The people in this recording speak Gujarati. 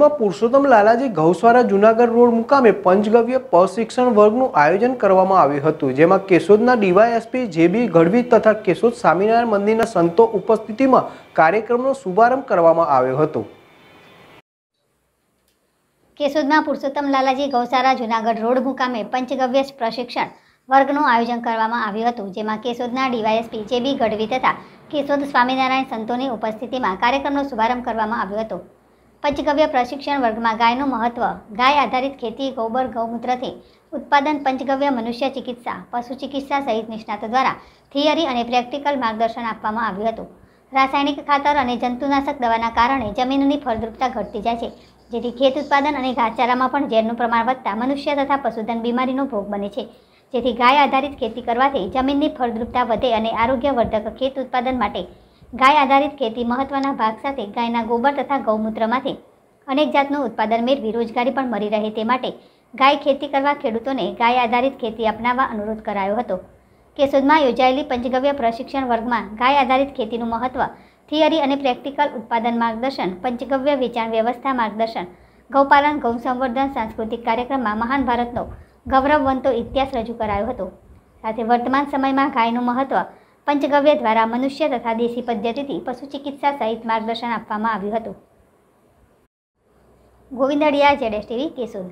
માં પુરુષોત્તમ લાલાજી ઘઉસવારા જુનાગઢ રોડ મુકામે પંચગવ્ય પ્રશિક્ષણ વર્ગનું આયોજન કરવામાં આવ્યું હતું જેમાં કેશોદના ડીવાયએસપી જેબી ગઢવી તથા કેશોદ સ્વામિનારાયણ મંદિરના સંતો ઉપસ્થિતિમાં કાર્યક્રમનો શુભારંભ કરવામાં આવ્યો હતો કેશોદમાં પુરુષોત્તમ લાલાજી ગૌસારા જુનાગઢ રોડ મુકામે પંચગવ્ય પ્રશિક્ષણ વર્ગનું આયોજન કરવામાં આવ્યું હતું જેમાં કેશોદના ડીવાયએસપી જેબી ગઢવી તથા કેશોદ સ્વામિનારાયણ સંતોની ઉપસ્થિતિમાં કાર્યક્રમનો શુભારંભ કરવામાં આવ્યો હતો પંચગવ્ય પ્રશિક્ષણ વર્ગમાં ગાયનું મહત્વ ગાય આધારિત ખેતી ગોબર ગૌમૂત્રથી ઉત્પાદન પંચગવ્ય મનુષ્ય ચિકિત્સા પશુ ચિકિત્સા સહિત નિષ્ણાતો દ્વારા થિયરી અને પ્રેક્ટિકલ માર્ગદર્શન આપવામાં આવ્યું હતું રાસાયણિક ખાતર અને જંતુનાશક દવાના કારણે જમીનની ફળદ્રુપતા ઘટતી જાય છે જેથી ખેત ઉત્પાદન અને ઘાસચારામાં પણ ઝેરનું પ્રમાણ વધતા મનુષ્ય તથા પશુધન બીમારીનો ભોગ બને છે જેથી ગાય આધારિત ખેતી કરવાથી જમીનની ફળદ્રુપતા વધે અને આરોગ્યવર્ધક ખેત ઉત્પાદન માટે ગાય આધારિત ખેતી મહત્ત્વના ભાગ સાથે ગાયના ગોબર તથા ગૌમૂત્રમાંથી અનેક જાતનું ઉત્પાદન મેળવી રોજગારી પણ મળી રહે તે માટે ગાય ખેતી કરવા ખેડૂતોને ગાય આધારિત ખેતી અપનાવવા અનુરોધ કરાયો હતો કેશોદમાં યોજાયેલી પંચગવ્ય પ્રશિક્ષણ વર્ગમાં ગાય આધારિત ખેતીનું મહત્ત્વ થિયરી અને પ્રેક્ટિકલ ઉત્પાદન માર્ગદર્શન પંચગવ્ય વેચાણ વ્યવસ્થા માર્ગદર્શન ગૌપાલન ગૌ સંવર્ધન સાંસ્કૃતિક કાર્યક્રમમાં મહાન ભારતનો ગૌરવવંતો ઇતિહાસ રજૂ કરાયો હતો સાથે વર્તમાન સમયમાં ગાયનું મહત્ત્વ પંચગવ્ય દ્વારા મનુષ્ય તથા દેશી પદ્ધતિથી પશુ ચિકિત્સા સહિત માર્ગદર્શન આપવામાં આવ્યું હતું ગોવિંદડિયા જેડ ટીવી કેશોદ